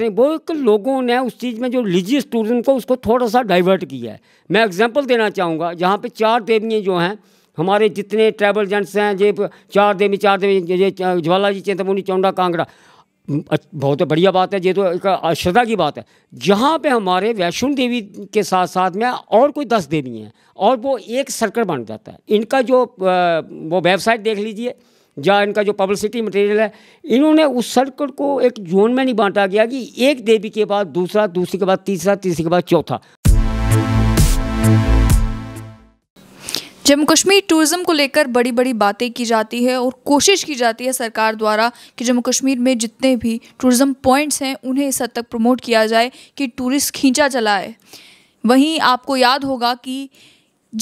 नहीं वो एक लोगों ने उस चीज़ में जो रिलीजियस टूरिज्म को उसको थोड़ा सा डाइवर्ट किया है मैं एग्जांपल देना चाहूँगा जहाँ पे चार देवियाँ जो हैं हमारे जितने ट्रैवल एजेंट्स हैं ये चार देवी चार देवी ये जी चिंतामुनि चौंडा कांगड़ा बहुत बढ़िया बात है ये तो एक श्रद्धा की बात है जहाँ पर हमारे वैष्णो देवी के साथ साथ में और कोई दस देवी हैं और वो एक सर्कल बन जाता है इनका जो वो वेबसाइट देख लीजिए या इनका जो पब्लिसिटी मटेरियल है इन्होंने उस सर्कल को एक जोन में नहीं बांटा गया कि एक देवी के बाद दूसरा दूसरी के बाद तीसरा तीसरी के बाद चौथा जम्मू कश्मीर टूरिज़्म को लेकर बड़ी बड़ी बातें की जाती है और कोशिश की जाती है सरकार द्वारा कि जम्मू कश्मीर में जितने भी टूरिज़्म पॉइंट्स हैं उन्हें इस हद तक प्रमोट किया जाए कि टूरिस्ट खींचा चलाए वहीं आपको याद होगा कि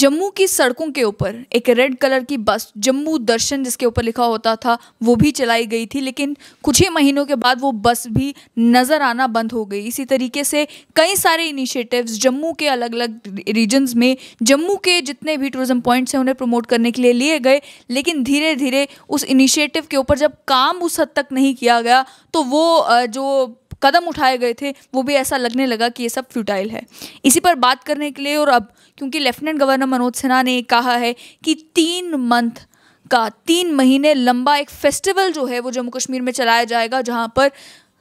जम्मू की सड़कों के ऊपर एक रेड कलर की बस जम्मू दर्शन जिसके ऊपर लिखा होता था वो भी चलाई गई थी लेकिन कुछ ही महीनों के बाद वो बस भी नज़र आना बंद हो गई इसी तरीके से कई सारे इनिशिएटिव्स जम्मू के अलग अलग रीजन्स में जम्मू के जितने भी टूरिज़म पॉइंट्स हैं उन्हें प्रमोट करने के लिए लिए गए लेकिन धीरे धीरे उस इनिशिएटिव के ऊपर जब काम उस हद तक नहीं किया गया तो वो जो कदम उठाए गए थे वो भी ऐसा लगने लगा कि ये सब फ्यूटाइल है इसी पर बात करने के लिए और अब क्योंकि लेफ्टिनेंट गवर्नर मनोज सिन्हा ने कहा है कि तीन मंथ का तीन महीने लंबा एक फेस्टिवल जो है वो जम्मू कश्मीर में चलाया जाएगा जहाँ पर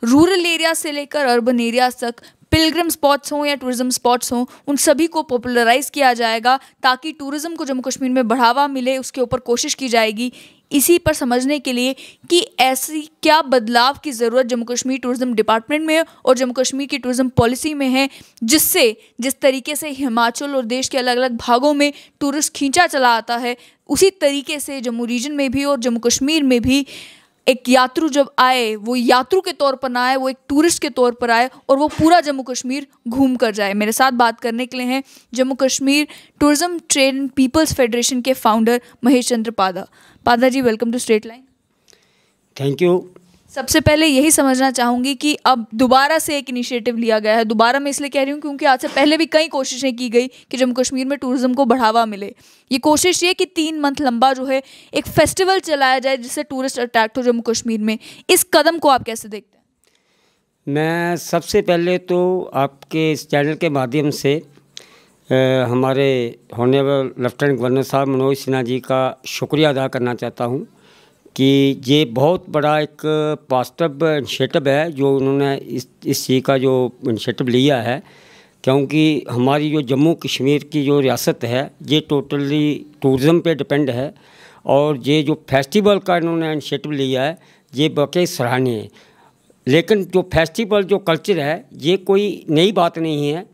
रूरल एरिया से लेकर अर्बन एरिया तक पिलग्रम स्पॉट्स हों या टूरिज्म स्पॉट्स हों उन सभी को पॉपुलराइज किया जाएगा ताकि टूरिज्म को जम्मू कश्मीर में बढ़ावा मिले उसके ऊपर कोशिश की जाएगी इसी पर समझने के लिए कि ऐसी क्या बदलाव की ज़रूरत जम्मू कश्मीर टूरिज़्म डिपार्टमेंट में और जम्मू कश्मीर की टूरिज़्म पॉलिसी में है जिससे जिस तरीके से हिमाचल और देश के अलग अलग भागों में टूरिस्ट खींचा चला आता है उसी तरीके से जम्मू रीजन में भी और जम्मू कश्मीर में भी एक यात्रु जब आए वो यात्रु के तौर पर ना आए वो एक टूरिस्ट के तौर पर आए और वो पूरा जम्मू कश्मीर घूम कर जाए मेरे साथ बात करने के लिए हैं Jammu Kashmir tourism trade people's federation के founder Mahesh Chandra Pada Pada ji welcome to straight line thank you सबसे पहले यही समझना चाहूंगी कि अब दोबारा से एक इनिशिएटिव लिया गया है दोबारा मैं इसलिए कह रही हूँ क्योंकि आज से पहले भी कई कोशिशें की गई कि जम्मू कश्मीर में टूरिज़्म को बढ़ावा मिले ये कोशिश ये कि तीन मंथ लंबा जो है एक फेस्टिवल चलाया जाए जिससे टूरिस्ट अट्रैक्ट हो जम्मू कश्मीर में इस कदम को आप कैसे देखते हैं मैं सबसे पहले तो आपके इस चैनल के माध्यम से आ, हमारे होनेबल लेफ्टिनेंट गवर्नर साहब मनोज सिन्हा जी का शुक्रिया अदा करना चाहता हूँ कि ये बहुत बड़ा एक पॉजिटिव इनिशिएटिव है जो उन्होंने इस इस चीज़ का जो इनिशिएटिव लिया है क्योंकि हमारी जो जम्मू कश्मीर की जो रियासत है ये टोटली टूरिज़म पे डिपेंड है और ये जो फेस्टिवल का इन्होंने इनिशिएटिव लिया है ये वाकई सराहनीय है लेकिन जो फेस्टिवल जो कल्चर है ये कोई नई बात नहीं है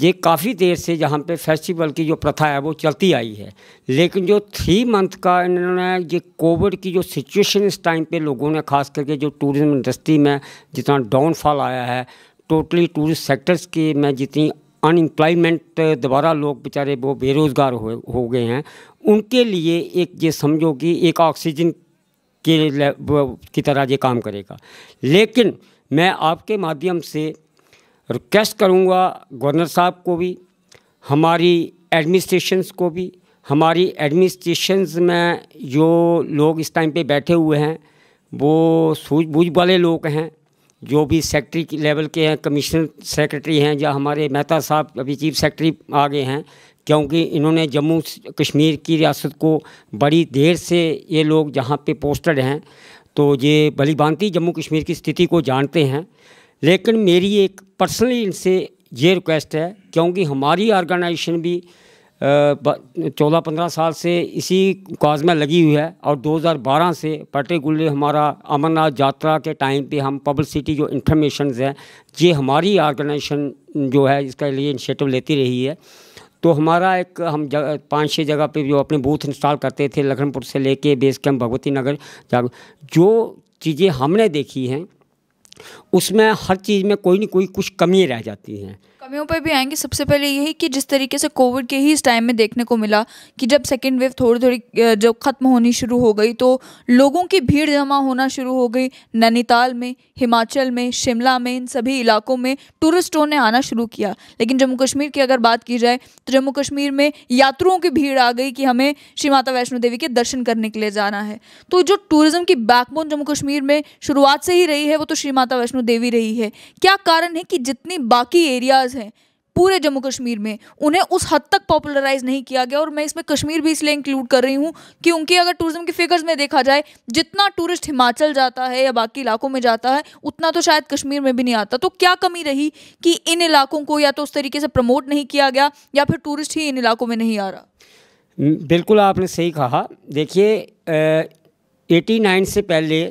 ये काफ़ी देर से जहाँ पे फेस्टिवल की जो प्रथा है वो चलती आई है लेकिन जो थ्री मंथ का इन्होंने ये कोविड की जो सिचुएशन इस टाइम पे लोगों ने खास करके जो टूरिज़्म इंडस्ट्री में जितना डाउनफॉल आया है टोटली टूरिस्ट सेक्टर्स के में जितनी अनएम्प्लॉयमेंट दोबारा लोग बेचारे वो बेरोज़गार हो, हो गए हैं उनके लिए एक ये समझो कि एक ऑक्सीजन के की तरह ये काम करेगा लेकिन मैं आपके माध्यम से रिक्वेस्ट करूँगा गवर्नर साहब को भी हमारी एडमिनिस्ट्रेशंस को भी हमारी एडमिनिस्ट्रेशंस में जो लोग इस टाइम पे बैठे हुए हैं वो सूझबूझ वाले लोग हैं जो भी सेक्रेटरी लेवल के हैं कमिश्नर सेक्रेटरी हैं या हमारे मेहता साहब अभी चीफ सेक्रेटरी आ गए हैं क्योंकि इन्होंने जम्मू कश्मीर की रियासत को बड़ी देर से ये लोग जहाँ पे पोस्टेड हैं तो ये भली जम्मू कश्मीर की स्थिति को जानते हैं लेकिन मेरी एक पर्सनली इनसे ये रिक्वेस्ट है क्योंकि हमारी ऑर्गेनाइजेशन भी चौदह पंद्रह साल से इसी काज में लगी हुई है और 2012 से पर्टिकुलर हमारा अमरनाथ यात्रा के टाइम पे हम पब्लिसिटी जो इन्फॉर्मेशन है ये हमारी ऑर्गेनाइजेशन जो है इसके लिए इनिशिएटिव लेती रही है तो हमारा एक हम पाँच छः जगह पे जो अपने बूथ इंस्टॉल करते थे लखनपुर से लेके बेस कैम्प भगवती नगर जो चीज़ें हमने देखी हैं उसमें हर चीज़ में कोई ना कोई कुछ कमी रह जाती हैं कमियों पर भी आएंगे सबसे पहले यही कि जिस तरीके से कोविड के ही इस टाइम में देखने को मिला कि जब सेकेंड वेव थोड़ी थोड़ी जब ख़त्म होनी शुरू हो गई तो लोगों की भीड़ जमा होना शुरू हो गई नैनीताल में हिमाचल में शिमला में इन सभी इलाकों में टूरिस्टों ने आना शुरू किया लेकिन जम्मू कश्मीर की अगर बात की जाए तो जम्मू कश्मीर में यात्रुओं की भीड़ आ गई कि हमें श्री माता वैष्णो देवी के दर्शन करने के लिए जाना है तो जो टूरिज़्म की बैकबोन जम्मू कश्मीर में शुरुआत से ही रही है वो तो श्री माता वैष्णो देवी रही है क्या कारण है कि जितनी बाकी एरियाज़ लीडर्स हैं पूरे जम्मू कश्मीर में उन्हें उस हद तक पॉपुलराइज नहीं किया गया और मैं इसमें कश्मीर भी इसलिए इंक्लूड कर रही हूँ कि उनकी अगर टूरिज्म की फिगर्स में देखा जाए जितना टूरिस्ट हिमाचल जाता है या बाकी इलाकों में जाता है उतना तो शायद कश्मीर में भी नहीं आता तो क्या कमी रही कि इन इलाकों को या तो उस तरीके से प्रमोट नहीं किया गया या फिर टूरिस्ट ही इन इलाकों में नहीं आ रहा बिल्कुल आपने सही कहा देखिए एटी से पहले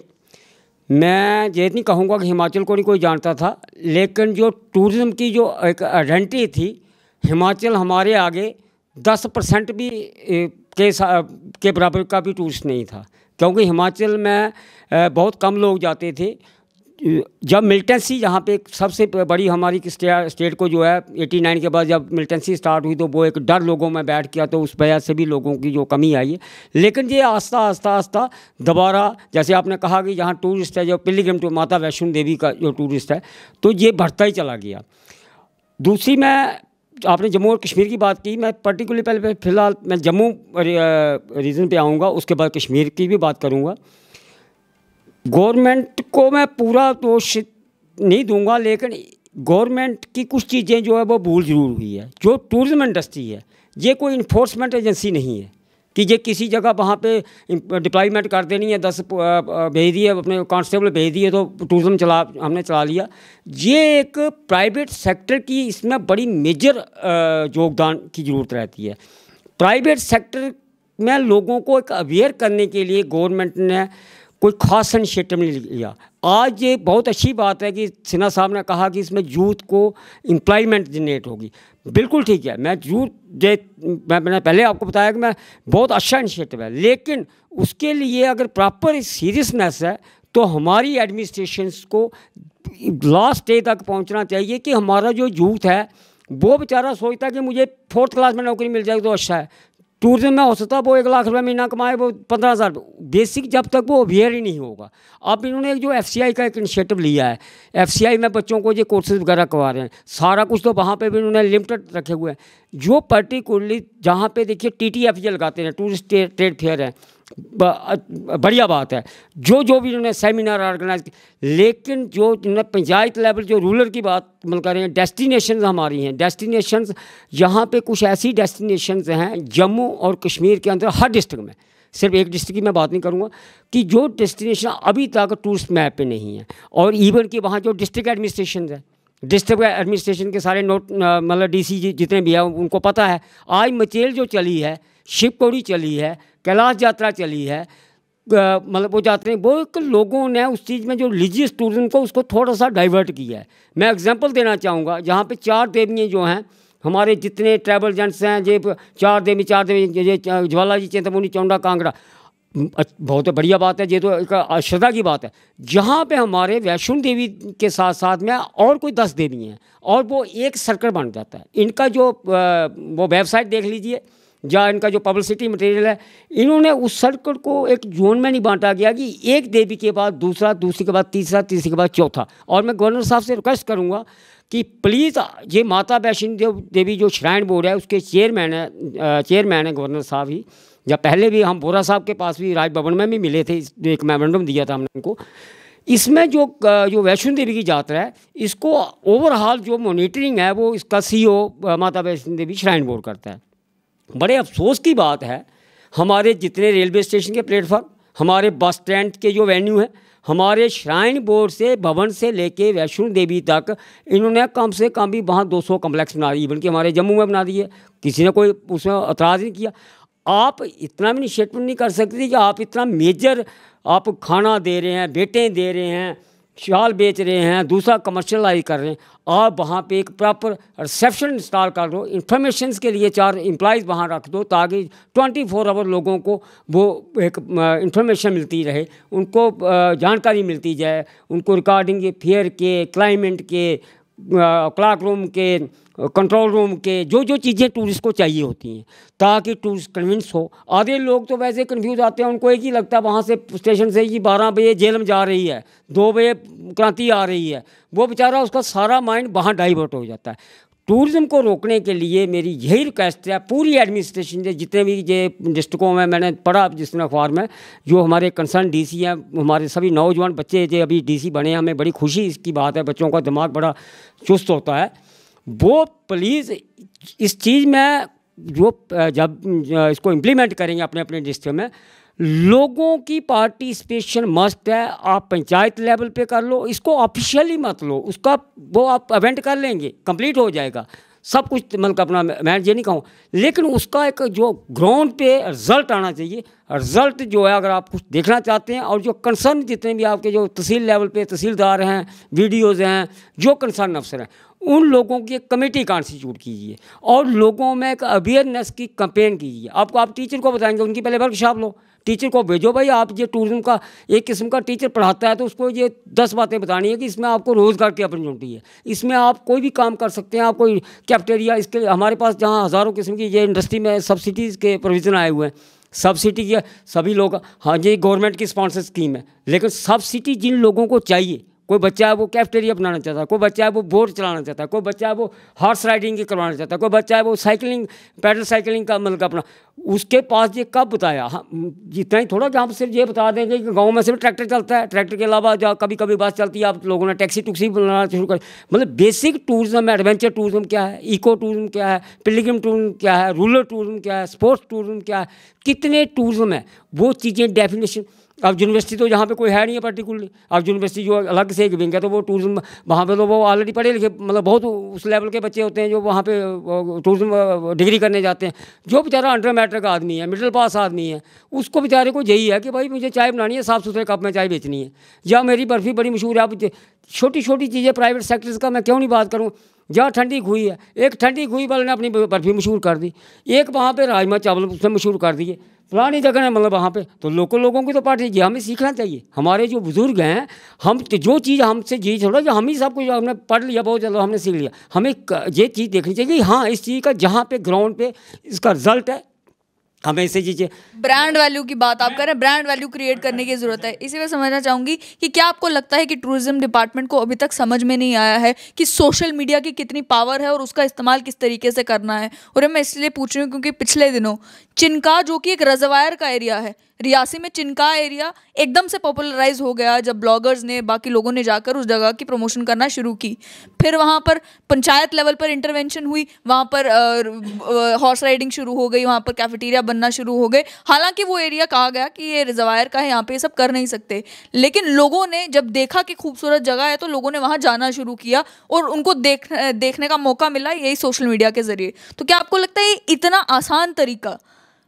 मैं ये नहीं कहूँगा कि हिमाचल को नहीं कोई जानता था लेकिन जो टूरिज़्म की जो एक आइडेंटिटी थी हिमाचल हमारे आगे दस परसेंट भी के के बराबर का भी टूरिस्ट नहीं था क्योंकि हिमाचल में बहुत कम लोग जाते थे जब मिल्टेंसी यहाँ पे सबसे बड़ी हमारी स्टेट को जो है 89 के बाद जब मिल्टेंसी स्टार्ट हुई तो वो एक डर लोगों में बैठ गया तो उस वजह से भी लोगों की जो कमी आई है लेकिन ये आस्ता आस्ता आस्ता दोबारा जैसे आपने कहा कि यहाँ टूरिस्ट है जो पिलीग्रम टू माता वैष्णो देवी का जो टूरिस्ट है तो ये बढ़ता ही चला गया दूसरी मैं आपने जम्मू और कश्मीर की बात की मैं पर्टिकुलर पहले फिलहाल मैं जम्मू रीजन पर आऊँगा उसके बाद कश्मीर की भी बात करूँगा गवर्नमेंट को मैं पूरा दोष नहीं दूंगा लेकिन गवर्नमेंट की कुछ चीज़ें जो है वो भूल जरूर हुई है जो टूरिज़्म इंडस्ट्री है ये कोई इन्फोर्समेंट एजेंसी नहीं है कि ये किसी जगह वहाँ पे डिप्लॉयमेंट कर देनी है दस भेज दिए अपने कांस्टेबल भेज दिए तो टूरिज़्म चला हमने चला लिया ये एक प्राइवेट सेक्टर की इसमें बड़ी मेजर योगदान की ज़रूरत रहती है प्राइवेट सेक्टर में लोगों को एक अवेयर करने के लिए गवर्नमेंट ने कोई खास इनिशिएटिव नहीं लिया आज ये बहुत अच्छी बात है कि सिन्हा साहब ने कहा कि इसमें यूथ को इम्प्लॉयमेंट जनरेट होगी बिल्कुल ठीक है मैं यूथ जे मैं मैंने पहले आपको बताया कि मैं बहुत अच्छा इनिशिएटिव है लेकिन उसके लिए अगर प्रॉपर सीरियसनेस है तो हमारी एडमिनिस्ट्रेशन को लास्ट डे तक पहुँचना चाहिए कि हमारा जो यूथ है वो बेचारा सोचता है कि मुझे फोर्थ क्लास में नौकरी मिल जाएगी तो अच्छा है टूरिज्म में हो सकता वो एक लाख रुपये महीना कमाए वो पंद्रह हज़ार बेसिक जब तक वो अवेयर ही नहीं होगा अब इन्होंने एक जो एफ का एक इनिशिएटिव लिया है एफ में बच्चों को ये कोर्सेज वगैरह करवा रहे हैं सारा कुछ तो वहाँ पर भी इन्होंने लिमिटेड रखे हुए हैं जो पर्टिकुलरली जहाँ पर देखिए टी लगाते हैं टूरिस्ट ट्रेड फेयर है बढ़िया बात है जो जो भी उन्होंने सेमिनार ऑर्गेनाइज लेकिन जो इन्होंने पंचायत लेवल जो रूरल की बात मतलब कर रहे हैं डेस्टिनेशन हमारी हैं डेस्टिनेशन यहाँ पे कुछ ऐसी डेस्टिनेशन हैं जम्मू और कश्मीर के अंदर हर डिस्ट्रिक्ट में सिर्फ एक डिस्ट्रिक्ट की मैं बात नहीं करूँगा कि जो डेस्टिनेशन अभी तक टूरिस्ट मैप पर नहीं है और इवन कि वहाँ जो डिस्ट्रिक्ट एडमिनिस्ट्रेशन है डिस्ट्रिक्ट एडमिनिस्ट्रेशन के सारे नोट मतलब डीसी जितने भी हैं उनको पता है आज मचेल जो चली है शिव पौड़ी चली है कैलाश यात्रा चली है मतलब वो जाते हैं वो एक लोगों ने उस चीज़ में जो रिलीजियस टूरिज्म को उसको थोड़ा सा डाइवर्ट किया है मैं एग्जांपल देना चाहूँगा जहाँ पे चार देवियाँ जो हैं हमारे जितने ट्रैवल एजेंट्स हैं जे चार देवी चार देवी ये जी चिंतमुनी चौंडा कांगड़ा बहुत बढ़िया बात है ये तो एक श्रद्धा की बात है जहाँ पर हमारे वैष्णो देवी के साथ साथ में और कोई दस देवी हैं और वो एक सर्कल बन जाता है इनका जो वो वेबसाइट देख लीजिए या इनका जो पब्लिसिटी मटेरियल है इन्होंने उस सर्कल को एक जोन में नहीं बांटा गया कि एक देवी के बाद दूसरा दूसरी के बाद तीसरा तीसरी के बाद चौथा और मैं गवर्नर साहब से रिक्वेस्ट करूँगा कि प्लीज़ ये माता वैष्णो देव देवी जो श्राइन बोर्ड है उसके चेयरमैन है चेयरमैन है गवर्नर साहब ही या पहले भी हम बोरा साहब के पास भी राजभवन में भी मिले थे एक मेमोरेंडम दिया था हमने उनको इसमें जो जो वैष्णो देवी की यात्रा है इसको ओवरऑल जो मॉनिटरिंग है वो इसका सीईओ e माता वैष्णो देवी श्राइन बोर्ड करता है बड़े अफसोस की बात है हमारे जितने रेलवे स्टेशन के प्लेटफॉर्म हमारे बस स्टैंड के जो वेन्यू हैं हमारे श्राइन बोर्ड से भवन से लेके वैष्णो देवी तक इन्होंने कम से कम भी वहाँ 200 कम्प्लेक्स बना दिए बल्कि हमारे जम्मू में बना दिए किसी ने कोई उसमें अतराज़ नहीं किया आप इतना भी इनिशिएटिव नहीं कर सकते कि आप इतना मेजर आप खाना दे रहे हैं बेटें दे रहे हैं शाल बेच रहे हैं दूसरा कमर्शलाइज कर रहे हैं आप वहाँ पे एक प्रॉपर रिसेप्शन इंस्टॉल कर दो इन्फॉर्मेशन के लिए चार एम्प्लॉयज़ वहाँ रख दो ताकि 24 फोर आवर लोगों को वो एक इंफॉर्मेशन मिलती रहे उनको जानकारी मिलती जाए उनको रिकॉर्डिंग फेयर के क्लाइमेंट के क्लाक रूम के कंट्रोल रूम के जो जो चीज़ें टूरिस्ट को चाहिए होती हैं ताकि टूरिस्ट कन्विंस हो आधे लोग तो वैसे कन्फ्यूज आते हैं उनको एक ही लगता है वहाँ से स्टेशन से ही बारह बजे जेल में जा रही है दो बजे क्रांति आ रही है वो बेचारा उसका सारा माइंड वहाँ डाइवर्ट हो जाता है टूरिज़्म को रोकने के लिए मेरी यही रिक्वेस्ट है पूरी एडमिनिस्ट्रेशन से जितने भी ये डिस्ट्रिक्टों में मैंने पढ़ा जिसमें अखबार में जो हमारे कंसर्न डीसी हैं हमारे सभी नौजवान बच्चे जो अभी डीसी बने हैं हमें बड़ी खुशी इसकी बात है बच्चों का दिमाग बड़ा चुस्त होता है वो प्लीज़ इस चीज़ में जो जब इसको इम्प्लीमेंट करेंगे अपने अपने डिस्ट्रिक्ट में लोगों की पार्टिसिपेशन मस्त है आप पंचायत लेवल पे कर लो इसको ऑफिशियली मत लो उसका वो आप अवेंट कर लेंगे कंप्लीट हो जाएगा सब कुछ मतलब अपना मैं ये नहीं कहूँ लेकिन उसका एक जो ग्राउंड पे रिजल्ट आना चाहिए रिजल्ट जो है अगर आप कुछ देखना चाहते हैं और जो कंसर्न जितने भी आपके जो तहसील लेवल पे तहसीलदार हैं वीडियोज़ हैं जो कंसर्न अफसर हैं उन लोगों की एक कमेटी कॉन्स्टिट्यूट कीजिए और लोगों में एक अवेयरनेस की कंपेन कीजिए आपको आप टीचर को बताएंगे उनकी पहले वर्कशॉप लो टीचर को भेजो भाई आप ये टूरिज्म का एक किस्म का टीचर पढ़ाता है तो उसको ये दस बातें बतानी है कि इसमें आपको रोज़गार की अपॉर्चुनिटी है इसमें आप कोई भी काम कर सकते हैं आप कोई कैफ्टेरिया इसके हमारे पास जहाँ हज़ारों किस्म की ये इंडस्ट्री में सब्सिडीज़ के प्रोविज़न आए हुए हैं सब्सिडी के सभी लोग हाँ जी गवर्नमेंट की स्पॉन्सर स्कीम है लेकिन सब्सिडी जिन लोगों को चाहिए कोई बच्चा है वो कैफ्टेरिया बनाना चाहता है कोई बच्चा है वो बोर्ड चलाना चाहता है कोई बच्चा है वो हॉर्स राइडिंग की करवाना चाहता है कोई बच्चा है वो साइकिलिंग पैडल साइकिलिंग का मतलब अपना उसके पास ये कब बताया हम जितना ही थोड़ा कि हम सिर्फ ये बता देंगे कि गाँव में सिर्फ ट्रैक्टर चलता है ट्रैक्टर के अलावा जहाँ कभी कभी बस चलती है आप लोगों ने टैक्सी टुक्सी बनाना शुरू कर मतलब बेसिक टूरिज्म एडवेंचर टूरिज्म क्या है इको टूरिज्म क्या है पिलिग्रम टूरिज्म क्या है रूरल टूरिज्म क्या है स्पोर्ट्स टूरिज्म क्या है कितने टूरिज्म है वो चीज़ें डेफिनेशन अब यूनिवर्सिटी तो यहाँ पे कोई है नहीं है पर्टिकुलरली अब यूनिवर्सिटी जो अलग से एक विंग है तो वो टूरिज्म वहाँ पे तो वो ऑलरेडी पढ़े लिखे मतलब बहुत उस लेवल के बच्चे होते हैं जो वहाँ पे टूरिज्म डिग्री करने जाते हैं जो बेचारा अंडर मैटर का आदमी है मिडिल पास आदमी है उसको बेचारे को यही है कि भाई मुझे चाय बनानी है साफ़ सुथरे कप में चाय बेचनी है या मेरी बर्फ़ी बड़ी मशहूर है अब छोटी छोटी चीज़ें प्राइवेट सेक्टर्स का मैं क्यों नहीं बात करूँ जहाँ ठंडी खुई है एक ठंडी खुई वाले ने अपनी बर्फ़ी मशहूर कर दी एक वहाँ पे राजमा चावल उसने मशहूर कर दिए पुरानी जगह है मतलब वहाँ पे तो लोकल लोगों की तो पार्टी जी हमें सीखना चाहिए हमारे जो बुज़ुर्ग हैं हम जो चीज़ हमसे जी छोड़ो जो हम ही सब कुछ हमने पढ़ लिया बहुत ज़्यादा हमने सीख लिया हमें ये चीज़ देखनी चाहिए कि हाँ इस चीज़ का जहाँ पे ग्राउंड पे इसका रिजल्ट है हम ऐसे चीजें ब्रांड वैल्यू की बात आप कर रहे हैं ब्रांड वैल्यू क्रिएट करने की ज़रूरत है इसी में समझना चाहूंगी कि क्या आपको लगता है कि टूरिज्म डिपार्टमेंट को अभी तक समझ में नहीं आया है कि सोशल मीडिया की कितनी पावर है और उसका इस्तेमाल किस तरीके से करना है और मैं इसलिए पूछ रही हूँ क्योंकि पिछले दिनों चिनका जो कि एक रजवायर का एरिया है रियासी में चिनका एरिया एकदम से पॉपुलराइज हो गया जब ब्लॉगर्स ने बाकी लोगों ने जाकर उस जगह की प्रमोशन करना शुरू की फिर वहाँ पर पंचायत लेवल पर इंटरवेंशन हुई वहाँ पर हॉर्स राइडिंग शुरू हो गई वहाँ पर कैफेटेरिया बनना शुरू हो गए हालांकि वो एरिया कहा गया कि ये रिजवायर का है यहाँ पर ये सब कर नहीं सकते लेकिन लोगों ने जब देखा कि खूबसूरत जगह है तो लोगों ने वहाँ जाना शुरू किया और उनको देख देखने का मौका मिला यही सोशल मीडिया के ज़रिए तो क्या आपको लगता है ये इतना आसान तरीका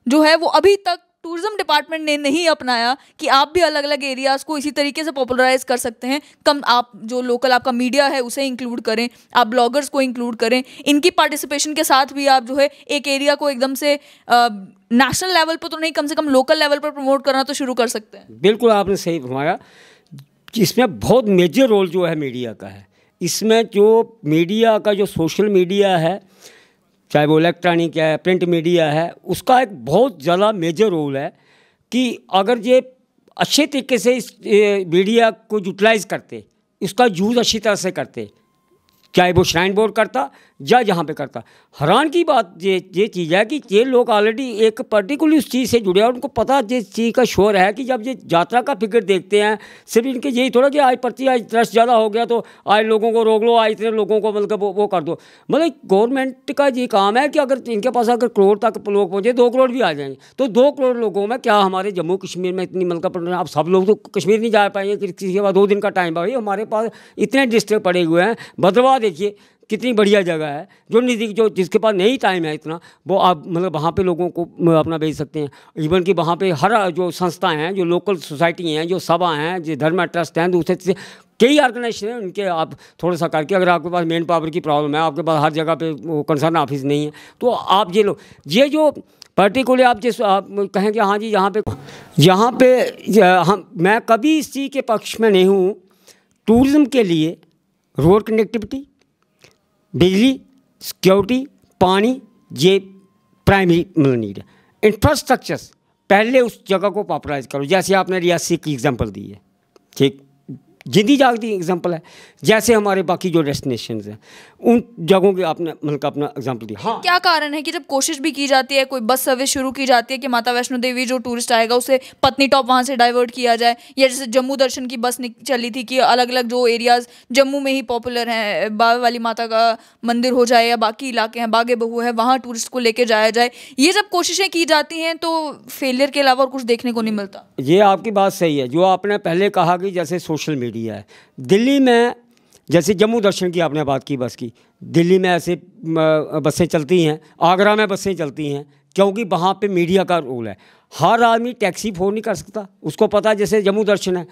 जो है वो अभी तक टूरिज्म डिपार्टमेंट ने नहीं अपनाया कि आप भी अलग अलग एरियाज़ को इसी तरीके से पॉपुलराइज कर सकते हैं कम आप जो लोकल आपका मीडिया है उसे इंक्लूड करें आप ब्लॉगर्स को इंक्लूड करें इनकी पार्टिसिपेशन के साथ भी आप जो है एक एरिया को एकदम से नेशनल लेवल पर तो नहीं कम से कम लोकल लेवल पर प्रमोट करना तो शुरू कर सकते हैं बिल्कुल आपने सही घुमाया इसमें बहुत मेजर रोल जो है मीडिया का है इसमें जो मीडिया का जो सोशल मीडिया है चाहे वो इलेक्ट्रॉनिक है प्रिंट मीडिया है उसका एक बहुत ज़्यादा मेजर रोल है कि अगर ये अच्छे तरीके से इस मीडिया को यूटिलाइज़ करते उसका यूज़ अच्छी तरह से करते चाहे वो श्राइन बोर्ड करता या जहाँ पे करता हैरान की बात ये ये चीज़ है कि ये लोग ऑलरेडी एक पर्टिकुलर उस चीज़ से जुड़े हैं उनको पता जिस चीज़ का शोर है कि जब ये यात्रा का फिक्र देखते हैं सिर्फ इनके यही थोड़ा कि आज प्रति आज ट्रस्ट ज़्यादा हो गया तो आज लोगों को रोक लो आज इतने लोगों को मतलब वो, वो कर दो मतलब गवर्नमेंट का ये काम है कि अगर इनके पास अगर करोड़ तक लोग पहुँचे दो करोड़ भी आ जाएंगे तो दो करोड़ लोगों में क्या हमारे जम्मू कश्मीर में इतनी मतलब आप सब लोग तो कश्मीर नहीं जा पाएंगे किसी के बाद दो दिन का टाइम भाई हमारे पास इतने डिस्ट्रिक्ट पड़े हुए हैं भद्रवाह देखिए कितनी बढ़िया जगह है जो नज़दीक जो जिसके पास नहीं टाइम है इतना वो आप मतलब वहाँ पे लोगों को अपना भेज सकते हैं इवन कि वहाँ पे हर जो संस्थाएं हैं जो लोकल सोसाइटी हैं जो सभा हैं जो धर्म ट्रस्ट हैं दूसरे से कई ऑर्गेनाइजेशन हैं उनके आप थोड़ा सा करके अगर आपके पास मेन पावर की प्रॉब्लम है आपके पास हर जगह पर वो कंसर्न ऑफिस नहीं है तो आप ये लोग ये जो पर्टिकुलर आप जिस आप कहें कि हाँ जी यहाँ पे यहाँ पे हम मैं कभी इस चीज़ के पक्ष में नहीं हूँ टूरिज़्म के लिए रोड कनेक्टिविटी बिजली सिक्योरिटी पानी ये प्राइमरी मतलब नीड है इंफ्रास्ट्रक्चर्स पहले उस जगह को पॉपुलराइज करो जैसे आपने रियासी की एग्जांपल दी है ठीक जिंदी जागती एग्जाम्पल है जैसे हमारे बाकी जो डेस्टिनेशन हैं उन जगहों के आपने मतलब अपना एग्जाम्पल दिया हाँ क्या कारण है कि जब कोशिश भी की जाती है कोई बस सर्विस शुरू की जाती है कि माता वैष्णो देवी जो टूरिस्ट आएगा उसे पत्नी टॉप वहाँ से डाइवर्ट किया जाए या जैसे जम्मू दर्शन की बस चली थी कि अलग अलग जो एरियाज जम्मू में ही पॉपुलर हैं बाबा वाली माता का मंदिर हो जाए या बाकी इलाके हैं बागे बहू है वहाँ टूरिस्ट को लेके जाया जाए ये जब कोशिशें की जाती हैं तो फेलियर के अलावा और कुछ देखने को नहीं मिलता ये आपकी बात सही है जो आपने पहले कहा कि जैसे सोशल मीडिया एरिया है दिल्ली में जैसे जम्मू दर्शन की आपने बात की बस की दिल्ली में ऐसे बसें चलती हैं आगरा में बसें चलती हैं क्योंकि वहाँ पे मीडिया का रोल है हर आदमी टैक्सी फोन नहीं कर सकता उसको पता जैसे जम्मू दर्शन है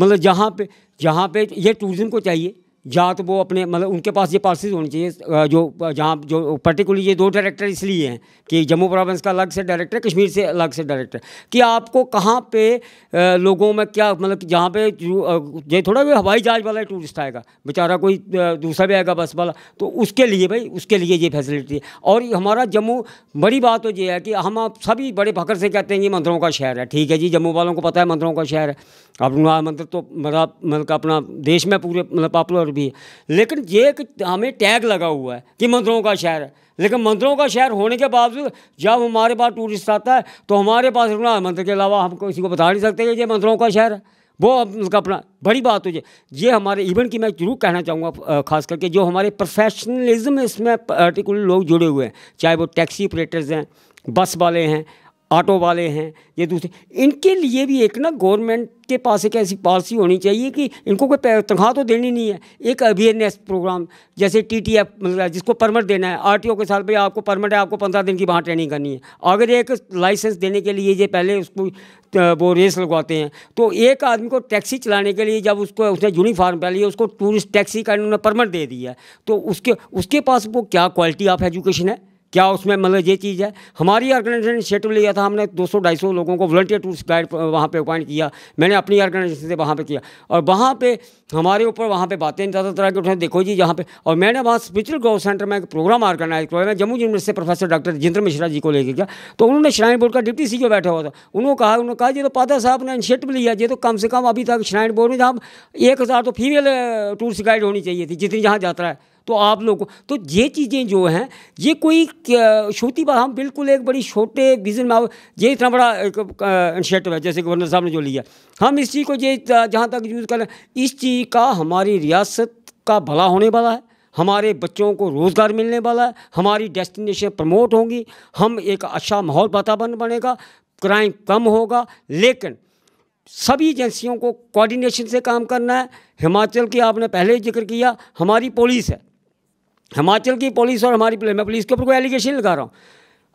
मतलब जहाँ पे जहाँ पे ये टूरिज़्म को चाहिए या तो वो अपने मतलब उनके पास ये पॉलिसीज होनी चाहिए जो जहाँ जो पर्टिकुलरली ये दो डायरेक्टर इसलिए हैं कि जम्मू प्रोविंस का अलग से डायरेक्टर कश्मीर से अलग से डायरेक्टर कि आपको कहाँ पे लोगों में क्या मतलब जहाँ पे ये थोड़ा भी हवाई जहाज वाला टूरिस्ट आएगा बेचारा कोई दूसरा भी आएगा बस वाला तो उसके लिए भाई उसके लिए ये फैसिलिटी है और हमारा जम्मू बड़ी बात तो ये है कि हम आप सभी बड़े फखर से कहते हैं ये मंदिरों का शहर है ठीक है जी जम्मू वालों को पता है मंदिरों का शहर है अब मंदिर तो मतलब मतलब अपना देश में पूरे मतलब पॉपुलर भी लेकिन ये एक हमें टैग लगा हुआ है कि मंदिरों का शहर है लेकिन मंदिरों का शहर होने के बावजूद जब हमारे पास टूरिस्ट आता है तो हमारे पास रघुनाथ मंदिर के अलावा हम किसी को बता नहीं सकते कि ये मंदिरों का शहर है वो उनका अपना बड़ी बात हो जाए ये हमारे इवन की मैं जरूर कहना चाहूँगा खास करके जो हमारे प्रोफेशनलिज्म इसमें पर्टिकुलर लोग जुड़े हुए हैं चाहे वो टैक्सी ऑपरेटर्स हैं बस वाले हैं ऑटो वाले हैं ये दूसरे इनके लिए भी एक ना गवर्नमेंट के पास एक ऐसी पॉलिसी होनी चाहिए कि इनको कोई तनख्वाह तो देनी नहीं है एक अवेयरनेस प्रोग्राम जैसे टी टी एफ मतलब जिसको परमिट देना है आर टी ओ के साथ भाई आपको परमिट है आपको पंद्रह दिन की वहाँ ट्रेनिंग करनी है अगर एक लाइसेंस देने के लिए ये पहले उसको वो रेस लगवाते हैं तो एक आदमी को टैक्सी चलाने के लिए जब उसको उसने यूनिफार्म पहली है उसको टूरिस्ट टैक्सी का इन्होंने परमिट दे दिया है तो उसके उसके पास वो क्या क्वालिटी ऑफ एजुकेशन है क्या उसमें मतलब ये चीज़ है हमारी ऑर्गेनाइजेशन इनिशिएटिव लिया था हमने 200-250 लोगों को वॉल्टियर टूरिस्ट गाइड वहाँ पे अपॉइंट किया मैंने अपनी ऑर्गेनाइजेशन से वहाँ पे किया और वहाँ पे हमारे ऊपर वहाँ पे बातें ज़्यादा तरह के उठाए देखो जी जहाँ पे और मैंने वहाँ स्पिरिचुअल ग्रोथ सेंटर में एक प्रोग्राम ऑर्गेनाइज किया मैं जम्मू यूनिवर्सिटी से प्रोफेसर डॉक्टर जितेंद्र मिश्रा जी को लेकर गया तो उन्होंने श्राइन बोर्ड का डिप्टी सी e बैठा हुआ था उन्होंने कहा उन्होंने कहा ये तो पादा साहब ने इनिशिएटिव लिया ये तो कम से कम अभी तक श्राइन बोर्ड में जहाँ एक तो फीमेल टूरिस्ट गाइड होनी चाहिए थी जितनी जहाँ जाता है तो आप लोग तो ये चीज़ें जो हैं ये कोई छोटी बात हम बिल्कुल एक बड़ी छोटे विजन में ये इतना बड़ा इंस्टेटिव है जैसे गवर्नर साहब ने जो लिया हम इस चीज़ को ये जहाँ तक यूज़ करें इस चीज़ का हमारी रियासत का भला होने वाला है हमारे बच्चों को रोज़गार मिलने वाला है हमारी डेस्टिनेशन प्रमोट होंगी हम एक अच्छा माहौल वातावरण बनेगा क्राइम कम होगा लेकिन सभी एजेंसियों को कोऑर्डिनेशन से काम करना है हिमाचल की आपने पहले जिक्र किया हमारी पुलिस है हिमाचल की पुलिस और हमारी पुलिस मैं पुलिस के ऊपर कोई एलिगेशन लगा रहा हूँ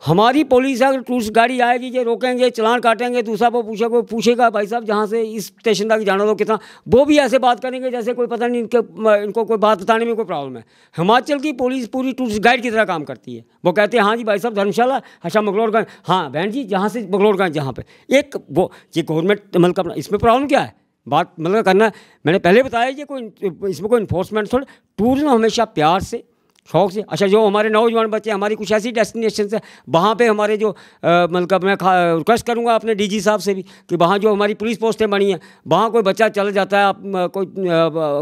हमारी पुलिस अगर टूरिस्ट गाड़ी आएगी ये रोकेंगे चलान काटेंगे दूसरा वो पूछे वो पूछेगा भाई साहब जहाँ से इस स्टेशन तक जाना दो तो कितना वो भी ऐसे बात करेंगे जैसे कोई पता नहीं इनके इनको कोई बात बताने में कोई प्रॉब्लम है हिमाचल की पुलिस पूरी टूरिस्ट गाइड की तरह काम करती है वो कहते हैं हाँ जी भाई साहब धर्मशाला अच्छा मगलौरगंज हाँ बहन जी जहाँ से मगलौरगंज जहाँ पर एक वो ये गवर्नमेंट मतलब इसमें प्रॉब्लम क्या है बात मतलब करना मैंने पहले बताया कि कोई इसमें कोई इन्फोर्समेंट थोड़ा टूरिज्म हमेशा प्यार से शौक से अच्छा जो हमारे नौजवान बच्चे हमारी कुछ ऐसी डेस्टिनेशन है वहाँ पे हमारे जो मतलब मैं रिक्वेस्ट करूँगा अपने डीजी साहब से भी कि वहाँ जो हमारी पुलिस पोस्टें बनी हैं वहाँ कोई बच्चा चल जाता है आप कोई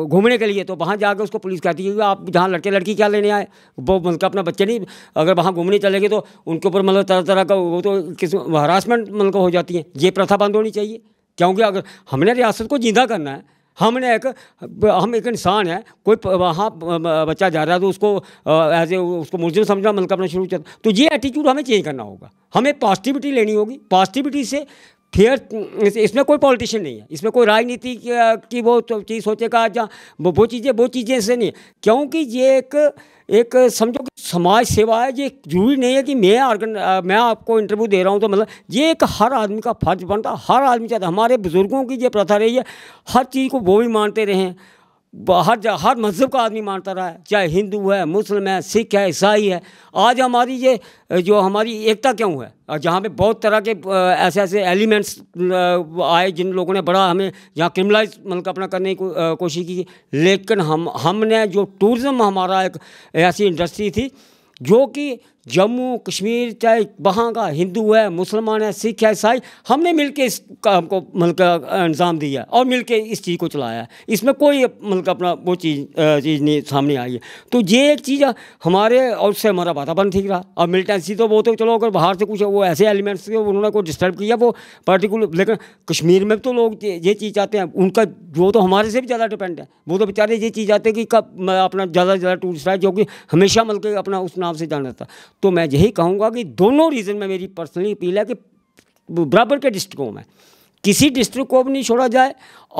घूमने के लिए तो वहाँ जाकर उसको पुलिस कहती है आप जहाँ लड़के लड़की क्या लेने आए वो मतलब अपना बच्चे नहीं अगर वहाँ घूमने चले तो उनके ऊपर मतलब तरह तरह का वो तो किस हरासमेंट मतलब हो जाती है ये प्रथा बंद होनी चाहिए क्योंकि अगर हमने रियासत को जिंदा करना है हमने एक हम एक इंसान है कोई वहाँ बच्चा जा रहा है तो उसको एज ए उसको मुलजिम समझना मन करना शुरू किया तो ये एटीट्यूड हमें चेंज करना होगा हमें पॉजिटिविटी लेनी होगी पॉजिटिविटी से फेयर इसमें कोई पॉलिटिशियन नहीं है इसमें कोई राजनीति की वो तो चीज़ सोचेगा या वो चीज़ें वो चीज़ें से नहीं क्योंकि ये एक एक समझो कि समाज सेवा है ये जरूरी नहीं है कि मैं आर्गन मैं आपको इंटरव्यू दे रहा हूँ तो मतलब ये एक हर आदमी का फर्ज बनता हर आदमी चाहता हमारे बुज़ुर्गों की ये प्रथा रही है हर चीज़ को वो भी मानते रहे हैं हर हर मज़हब का आदमी मानता रहा है चाहे हिंदू है मुस्लिम है सिख है ईसाई है आज हमारी ये जो हमारी एकता क्यों है और जहाँ पे बहुत तरह के ऐसे ऐसे एलिमेंट्स आए जिन लोगों ने बड़ा हमें यहाँ क्रिमिनलाइज मतलब अपना करने की को, कोशिश की लेकिन हम हमने जो टूरिज़्म हमारा एक ऐसी इंडस्ट्री थी जो कि जम्मू कश्मीर चाहे वहाँ का हिंदू है मुसलमान है सिख है ईसाई हमने मिल के इस काम को मतलब इंतज़ाम दिया और मिल के इस चीज़ को चलाया है इसमें कोई मतलब अपना वो चीज़ चीज़ नहीं सामने आई है तो ये एक चीज़ हमारे और उससे हमारा वातावरण ठीक रहा और मिलिटेंसी तो वो तो चलो अगर बाहर से कुछ वो ऐसे एलिमेंट्स के उन्होंने को डिस्टर्ब किया वो पर्टिकुलर लेकिन कश्मीर में तो लोग ये चीज़ चाहते हैं उनका जो तो हमारे से भी ज़्यादा डिपेंड है वो तो बेचारे ये चीज़ चाहते हैं कि कब अपना ज़्यादा से ज़्यादा टूरिस्ट आए जो कि हमेशा मतलब अपना उस नाम से जाना था तो मैं यही कहूँगा कि दोनों रीज़न में मेरी पर्सनली अपील है कि बराबर के डिस्ट्रिक्टों में किसी डिस्ट्रिक्ट को भी नहीं छोड़ा जाए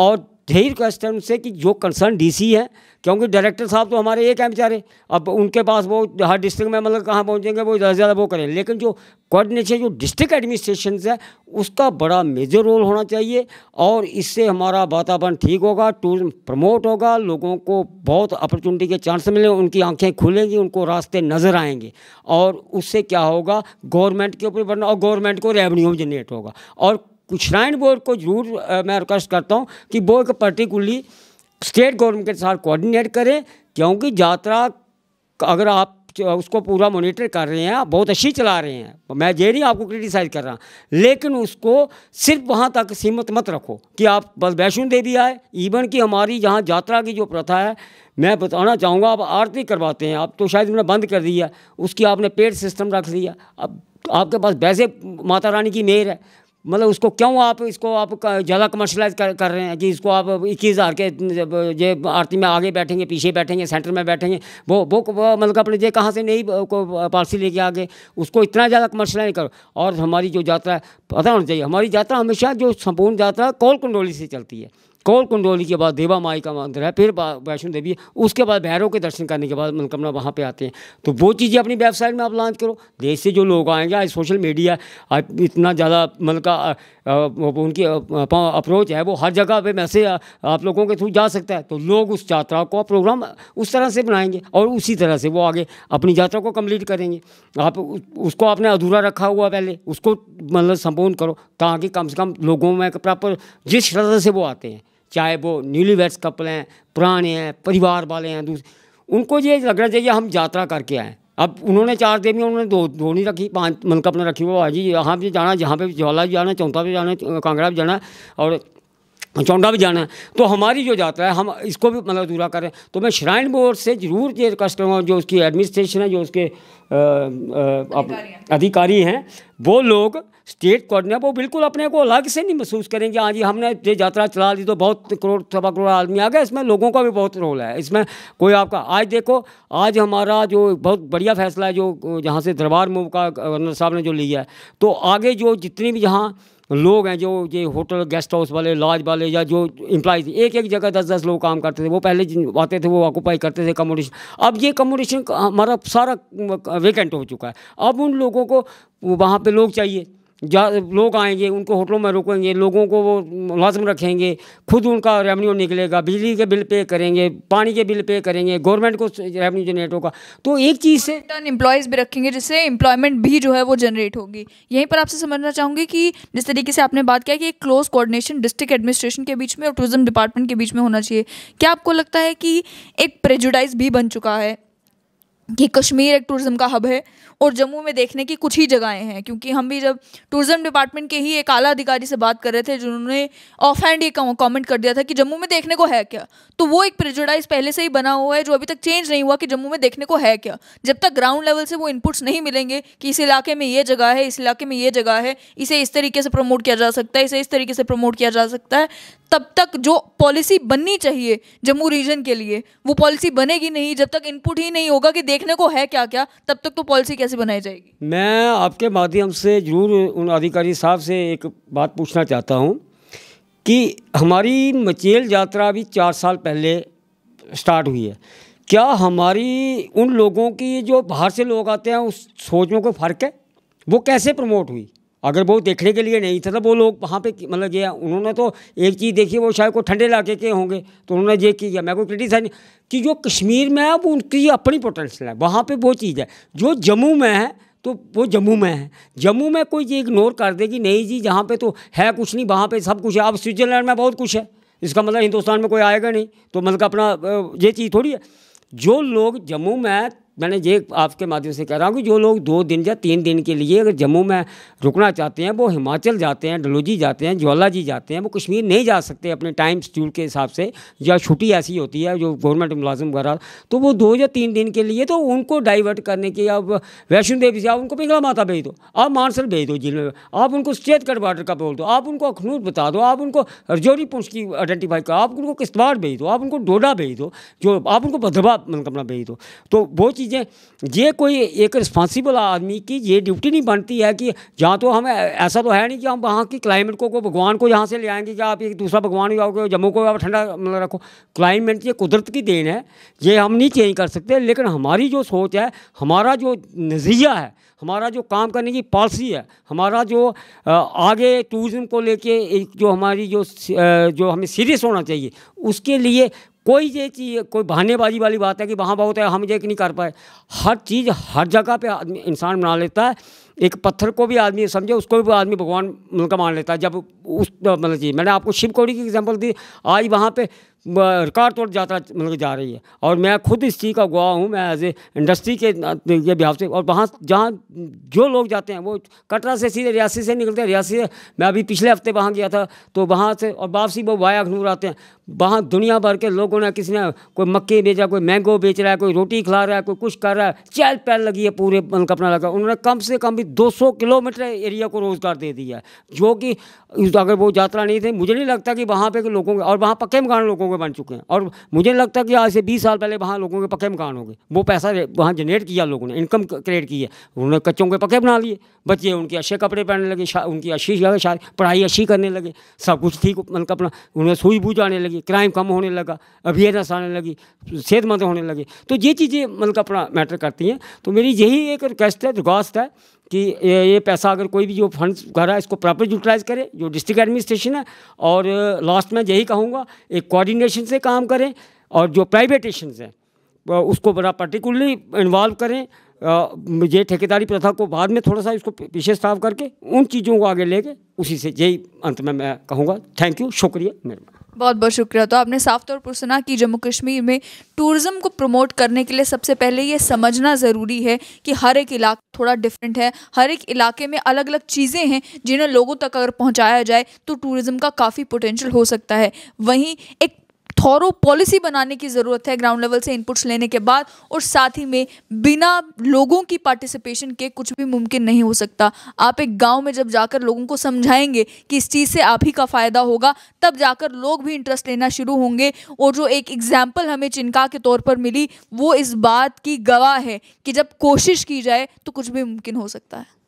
और ढेर है से कि जो कंसर्न डीसी है क्योंकि डायरेक्टर साहब तो हमारे एक हैं बेचारे अब उनके पास वो हर डिस्ट्रिक्ट में मतलब कहाँ पहुँचेंगे वो ज़्यादा ज़्यादा वो करें लेकिन जो कोऑर्डिनेशन जो डिस्ट्रिक्ट एडमिनिस्ट्रेशन है उसका बड़ा मेजर रोल होना चाहिए और इससे हमारा वातावरण ठीक होगा टूरिज्म प्रमोट होगा लोगों को बहुत अपॉर्चुनिटी के चांस मिलेंगे उनकी आँखें खुलेंगी उनको रास्ते नज़र आएंगे और उससे क्या होगा गवर्नमेंट के ऊपर बढ़ना और गवर्नमेंट को रेवन्यू जनरेट होगा और कुछ बोर्ड को जरूर मैं रिक्वेस्ट करता हूँ कि वो एक पर्टिकुलरली स्टेट गवर्नमेंट के साथ कोऑर्डिनेट करें क्योंकि यात्रा अगर आप उसको पूरा मॉनिटर कर रहे हैं बहुत अच्छी चला रहे हैं मैं ये नहीं आपको क्रिटिसाइज कर रहा लेकिन उसको सिर्फ वहाँ तक सीमित मत रखो कि आप बस वैष्णो देवी आए इवन कि हमारी यहाँ यात्रा की जो प्रथा है मैं बताना चाहूँगा आप आरती करवाते हैं आप तो शायद उन्होंने बंद कर दिया उसकी आपने पेड सिस्टम रख दिया अब आपके पास वैसे माता रानी की मेहर है मतलब उसको क्यों आप इसको आप ज़्यादा कमर्शलाइज कर कर रहे हैं कि इसको आप इक्कीस हज़ार के ये आरती में आगे बैठेंगे पीछे बैठेंगे सेंटर में बैठेंगे वो वो, वो मतलब अपने ये कहाँ से नहीं पॉलिसी लेके आगे उसको इतना ज़्यादा कमर्शलाइज करो और हमारी जो यात्रा पता होना चाहिए हमारी यात्रा हमेशा जो संपूर्ण यात्रा कोल कंडोली से चलती है कौल कुंडोली के बाद देवा माई का मंदिर है फिर वैष्णो देवी उसके बाद भैरव के दर्शन करने के बाद मनोकामना वहाँ पे आते हैं तो वो चीज़ें अपनी वेबसाइट में आप लॉन्च करो देश से जो लोग आएंगे आज सोशल मीडिया आज इतना ज़्यादा मतलब का उनकी अप्रोच है वो हर जगह पे मैसेज आप लोगों के थ्रू जा सकता है तो लोग उस यात्रा को प्रोग्राम उस तरह से बनाएंगे और उसी तरह से वो आगे अपनी यात्रा को कम्प्लीट करेंगे आप उसको आपने अधूरा रखा हुआ पहले उसको मतलब संपूर्ण करो ताकि कम से कम लोगों में प्रॉपर जिस श्रद्धा से वो आते हैं चाहे वो न्यूली वेड्स कपल हैं पुराने हैं परिवार वाले हैं दूसरे उनको ये लगना चाहिए हम यात्रा करके आए अब उन्होंने चार दिन में उन्होंने दो दो नहीं रखी पाँच मन मतलब अपना रखी वो जी यहाँ भी जाना जहाँ पे ज्वाला भी जाना चौथा भी जाना कांगड़ा भी जाना और चौंडा भी जाना है तो हमारी जो जाता है हम इसको भी मतलब दूरा करें तो मैं श्राइन बोर्ड से ज़रूर ये रिक्वेस्ट करूँगा जो उसकी एडमिनिस्ट्रेशन है जो उसके अधिकारी हैं वो लोग स्टेट करने वो बिल्कुल अपने को अलग से नहीं महसूस करेंगे हाँ जी हमने ये यात्रा चला दी तो बहुत करोड़ सवा करोड़ आदमी आ गए इसमें लोगों का भी बहुत रोल है इसमें कोई आपका आज देखो आज हमारा जो बहुत बढ़िया फैसला है जो जहाँ से दरबार मूव का गवर्नर साहब ने जो लिया है तो आगे जो जितनी भी जहाँ लोग हैं जो ये होटल गेस्ट हाउस वाले लॉज वाले या जो इम्प्लाइज एक एक जगह दस दस लोग काम करते थे वो पहले आते थे वो ऑक्यूपाई करते थे कमोडेशन अब ये कमोडेशन हमारा सारा वेकेंट हो चुका है अब उन लोगों को वहाँ पे लोग चाहिए जा लोग आएंगे उनको होटलों में रुकेंगे लोगों को वो मुलाजम रखेंगे खुद उनका रेवेन्यू निकलेगा बिजली के बिल पे करेंगे पानी के बिल पे करेंगे गवर्नमेंट को रेवेन्यू जनरेट होगा तो एक चीज़ से टन एम्प्लॉयज़ भी रखेंगे जिससे एम्प्लॉयमेंट भी जो है वो जनरेट होगी यहीं पर आपसे समझना चाहूँगी कि जिस तरीके से आपने बात किया कि एक क्लोज कोऑर्डिनेशन डिस्ट्रिक्ट एडमिनिस्ट्रेशन के बीच में और टूरिज्म डिपार्टमेंट के बीच में होना चाहिए क्या आपको लगता है कि एक प्रेजुडाइज भी बन चुका है कि कश्मीर एक टूरिज़्म का हब है और जम्मू में देखने की कुछ ही जगहें हैं क्योंकि हम भी जब टूरिज्म डिपार्टमेंट के ही एक आला अधिकारी से बात कर रहे थे जिन्होंने ऑफ हैंड ये कॉमेंट कर दिया था कि जम्मू में देखने को है क्या तो वो एक प्रिजुडाइज पहले से ही बना हुआ है जो अभी तक चेंज नहीं हुआ कि जम्मू में देखने को है क्या जब तक ग्राउंड लेवल से वो इनपुट्स नहीं मिलेंगे कि इस इलाके में ये जगह है इस इलाके में ये जगह है इसे इस तरीके से प्रमोट किया जा सकता है इसे इस तरीके से प्रमोट किया जा सकता है तब तक जो पॉलिसी बननी चाहिए जम्मू रीजन के लिए वो पॉलिसी बनेगी नहीं जब तक इनपुट ही नहीं होगा कि देखने को है क्या क्या तब तक तो पॉलिसी कैसे कैसे बनाई जाएगी मैं आपके माध्यम से जरूर उन अधिकारी साहब से एक बात पूछना चाहता हूँ कि हमारी मचेल यात्रा अभी चार साल पहले स्टार्ट हुई है क्या हमारी उन लोगों की जो बाहर से लोग आते हैं उस सोचों को फ़र्क है वो कैसे प्रमोट हुई अगर वो देखने के लिए नहीं था तो वो लोग वहाँ पे मतलब ये उन्होंने तो एक चीज़ देखी वो शायद को ठंडे इलाके के होंगे तो उन्होंने ये किया मैं कोई क्रिटिसाइज नहीं कि जो कश्मीर में है वो उनकी अपनी पोटेंशियल है वहाँ पे वो चीज़ है जो जम्मू में है तो वो जम्मू में है जम्मू में कोई चीज़ इग्नोर कर दे कि नहीं जी जहाँ पे तो है कुछ नहीं वहाँ पर सब कुछ है अब स्विट्ज़रलैंड में बहुत कुछ है इसका मतलब हिंदुस्तान में कोई आएगा नहीं तो मतलब अपना ये चीज़ थोड़ी है जो लोग जम्मू में मैंने ये आपके माध्यम से कह रहा हूँ कि जो लोग दो दिन या तीन दिन के लिए अगर जम्मू में रुकना चाहते हैं वो हिमाचल जाते हैं डलोजी जाते हैं ज्वाला जी जाते हैं वो कश्मीर नहीं जा सकते अपने टाइम शेड्यूल के हिसाब से या छुट्टी ऐसी होती है जो गवर्नमेंट मुलाजम वगैरह तो वो दो या तीन दिन के लिए तो उनको डाइवर्ट करने की अब वैष्णो देवी से आप उनको पिंगला माता भेज दो आप मानसर भेज दो जिले में आप उनको स्टेट कट बॉर्डर का बोल दो आप उनको अखनूर बता दो आप उनको रजौरी पुंछ की आइडेंटिफाई करो आप उनको किश्तवाड़ भेज दो आप उनको डोडा भेज दो जो आप उनको भद्रवा मनकमला मतलब भेज दो तो वो चीज़ चीज़ें ये कोई एक रिस्पॉन्सिबल आदमी की ये ड्यूटी नहीं बनती है कि जहाँ तो हम ऐसा तो है नहीं कि हम वहाँ की क्लाइमेट को को भगवान को यहाँ से ले आएंगे कि आप एक दूसरा भगवान जाओगे जम्मू को आप ठंडा मतलब रखो क्लाइमेट ये कुदरत की देन है ये हम नहीं चेंज कर सकते लेकिन हमारी जो सोच है हमारा जो नज़रिया है हमारा जो काम करने की पॉलिसी है हमारा जो आगे टूरिज्म को लेके एक जो हमारी जो जो हमें सीरियस होना चाहिए उसके लिए कोई ये चीज़ कोई बहानेबाजी वाली बात है कि वहाँ बहुत है हम ये नहीं कर पाए हर चीज़ हर जगह पे आदमी इंसान बना लेता है एक पत्थर को भी आदमी समझे उसको भी आदमी भगवान मतलब मान लेता है जब उस मतलब चीज़ मैंने आपको शिव कोड़ी की एग्जाम्पल दी आज वहाँ पे रिकॉर्ड तोड़ यात्रा मतलब जा रही है और मैं खुद इस चीज़ का गुआ हूँ मैं एज ए इंडस्ट्री के ये बिहाव से और वहाँ जहाँ जो लोग जाते हैं वो कटरा से सीधे रियासी से निकलते हैं रियासी से मैं अभी पिछले हफ्ते वहाँ गया था तो वहाँ से और वापसी वो वाया अखनूर आते हैं वहाँ दुनिया भर के लोगों ने किसी ने कोई मक्के बेचा कोई मैंगो बेच रहा है कोई रोटी खिला रहा है कोई कुछ कर रहा है चैल पहल लगी है पूरे मतलब अपना लगा उन्होंने कम से कम भी 200 किलोमीटर एरिया को रोज़गार दे दिया है जो कि अगर वो यात्रा नहीं थी मुझे नहीं लगता कि वहाँ पर लोगों और वहाँ पक्के मकान लोगों के बन चुके हैं और मुझे लगता है कि आज से बीस साल पहले वहाँ लोगों के पक्के मकान होंगे वो पैसा वहाँ जनरेट किया लोगों ने इनकम क्रिएट की है उन्होंने कच्चों के पक्के बना लिए बच्चे उनके अच्छे कपड़े पहनने लगे उनकी अच्छी जगह पढ़ाई अच्छी करने लगे सब कुछ ठीक मतलब अपना उन्हें सूझबूझ आने लगी क्राइम कम होने लगा अवेयरनेस आने लगी सेहतमंद होने लगे तो ये चीज़ें मतलब अपना मैटर करती हैं तो मेरी यही एक रिक्वेस्ट है दरख्वास्त है कि ये ये पैसा अगर कोई भी जो फंड रहा है इसको प्रॉपर यूटिलाइज करें जो डिस्ट्रिक्ट एडमिनिस्ट्रेशन है और लास्ट में यही कहूँगा एक कोऑर्डिनेशन से काम करें और जो प्राइवेटेशन है उसको बड़ा पर्टिकुलरली इन्वॉल्व करें ये ठेकेदारी प्रथा को बाद में थोड़ा सा इसको पीछे स्टाफ करके उन चीज़ों को आगे लेके उसी से यही अंत में मैं कहूँगा थैंक यू शुक्रिया मेरे बहुत बहुत शुक्रिया तो आपने साफ तौर पर सुना कि जम्मू कश्मीर में टूरिज़्म को प्रमोट करने के लिए सबसे पहले ये समझना ज़रूरी है कि हर एक इलाका थोड़ा डिफरेंट है हर एक इलाके में अलग अलग चीज़ें हैं जिन्हें लोगों तक अगर पहुंचाया जाए तो टूरिज़्म का काफ़ी पोटेंशियल हो सकता है वहीं एक थोरो पॉलिसी बनाने की ज़रूरत है ग्राउंड लेवल से इनपुट्स लेने के बाद और साथ ही में बिना लोगों की पार्टिसिपेशन के कुछ भी मुमकिन नहीं हो सकता आप एक गाँव में जब जाकर लोगों को समझाएंगे कि इस चीज़ से आप ही का फ़ायदा होगा तब जाकर लोग भी इंटरेस्ट लेना शुरू होंगे और जो एक एग्जाम्पल हमें चिनका के तौर पर मिली वो इस बात की गवाह है कि जब कोशिश की जाए तो कुछ भी मुमकिन हो सकता है